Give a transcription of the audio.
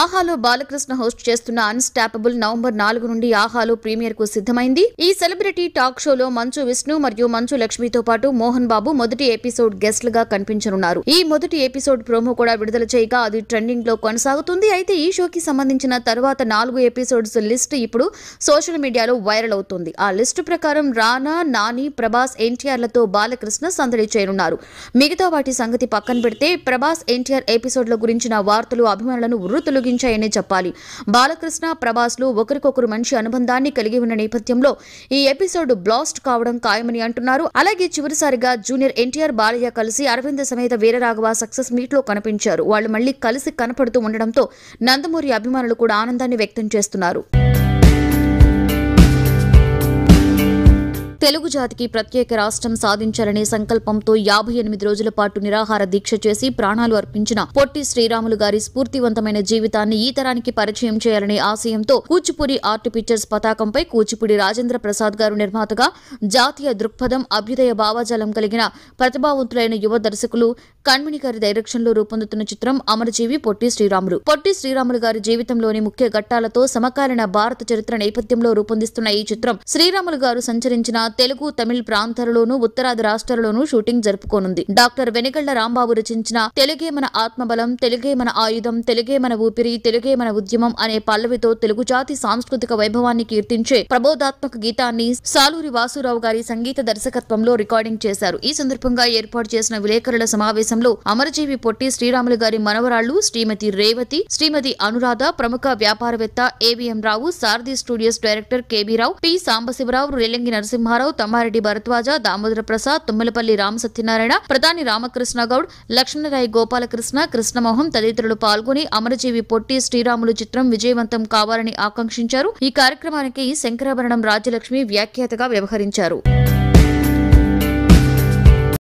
ఆహాలో బాలకృష్ణ హోస్ట్ చేస్తున్న unstoppable November నాలుగు నుండి ఆహాలో ప్రీమియర్ కు సిద్ధమైంది ఈ సెలబ్రిటీ టాక్ షోలో మంచు విష్ణు మరియు మంచు లక్ష్మితో పాటు మోహన్ బాబు మొదటి ఎపిసోడ్ గెస్ట్ లుగా కనిపించనున్నారు ఈ మొదటి ఎపిసోడ్ ప్రోమో కూడా విడుదల చేయగా అది ట్రెండింగ్ లో కొనసాగుతుంది అయితే ఈ షోకి సంబంధించిన తర్వాత నాలుగు ఎపిసోడ్స్ లిస్ట్ ఇప్పుడు సోషల్ మీడియాలో వైరల్ అవుతుంది ఆ లిస్ట్ ప్రకారం రానా నాని ప్రభాస్ ఎన్టీఆర్లతో బాలకృష్ణ సందడి చేయనున్నారు మిగతా వాటి సంగతి పక్కన పెడితే ప్రభాస్ ఎన్టీఆర్ ఎపిసోడ్ల గురించిన వార్తలు అభిమానులను వృత్తులు ఉపయోగించాయనే చెప్పాలి బాలకృష్ణ ప్రభాస్లు ఒకరికొకరు మంచి అనుబంధాన్ని కలిగి ఉన్న నేపథ్యంలో ఈ ఎపిసోడ్ బ్లాస్ట్ కావడం ఖాయమని అంటున్నారు అలాగే చివరిసారిగా జూనియర్ ఎన్టీఆర్ బాలయ్య కలిసి అరవింద్ సమేత వీరరాఘవ సక్సెస్ మీట్ లో కనిపించారు వాళ్ళు మళ్ళీ కలిసి కనపడుతూ ఉండడంతో నందమూరి అభిమానులు కూడా ఆనందాన్ని వ్యక్తం చేస్తున్నారు తెలుగు జాతికి ప్రత్యేక రాష్ట్రం సాధించాలనే సంకల్పంతో యాభై ఎనిమిది రోజుల పాటు నిరాహార దీక్ష చేసి ప్రాణాలు అర్పించిన పొట్టి శ్రీరాములు గారి స్ఫూర్తివంతమైన జీవితాన్ని ఈ తరానికి పరిచయం చేయాలనే ఆశయంతో కూచిపూడి ఆర్ట్ పిక్చర్స్ పతాకంపై కూచిపూడి రాజేంద్ర ప్రసాద్ గారు నిర్మాతగా జాతీయ దృక్పథం అభ్యుదయ భావాజాలం కలిగిన ప్రతిభావంతులైన యువ దర్శకులు కణ్మిణి గారి డైరెక్షన్లో రూపొందుతున్న చిత్రం అమరజీవి పొట్టి శ్రీరాములు పొట్టి శ్రీరాములు గారి జీవితంలోని ముఖ్య ఘట్టాలతో సమకాలీన భారత చరిత్ర నేపథ్యంలో రూపొందిస్తున్న ఈ చిత్రం శ్రీరాములు గారు సంచరించిన తెలుగు తమిళ ప్రాంతాలలోనూ ఉత్తరాది రాష్ట్రాలలోనూ షూటింగ్ జరుపుకోనుంది డాక్టర్ వెనుగళ్ల రాంబాబు రచించిన తెలుగే మన ఆత్మబలం తెలుగే మన ఆయుధం తెలుగే మన ఊపిరి తెలుగే మన ఉద్యమం అనే పల్లవితో తెలుగు జాతి సాంస్కృతిక వైభవాన్ని కీర్తించే ప్రబోధాత్మక గీతాన్ని సాలూరి వాసురావు గారి సంగీత దర్శకత్వంలో రికార్డింగ్ చేశారు ఈ సందర్భంగా ఏర్పాటు చేసిన విలేకరుల సమావేశంలో అమరజీవి పొట్టి శ్రీరాములు గారి మనవరాళ్లు శ్రీమతి రేవతి శ్రీమతి అనురాధ ప్రముఖ వ్యాపారవేత్త AVM Rao Sarathi studios director KB Rao P Sambasivarao Relangi Narasimharao Ramarao Tammareddy Bharadwaja Damodara Prasad Tummalapalli Rama Satyanarayana ప్రధాని రామకృష్ణ గౌడ్ లక్ష్మణరాయ్ గోపాలకృష్ణ కృష్ణమోహన్ తదితరులు పాల్గొని అమరజీవి పొట్టి శ్రీరాములు చిత్రం విజయవంతం కావాలని ఆకాంక్షించారు ఈ కార్యక్రమానికి శంకరాభరణం రాజ్యలక్ష్మి వ్యాఖ్యాతగా వ్యవహరించారు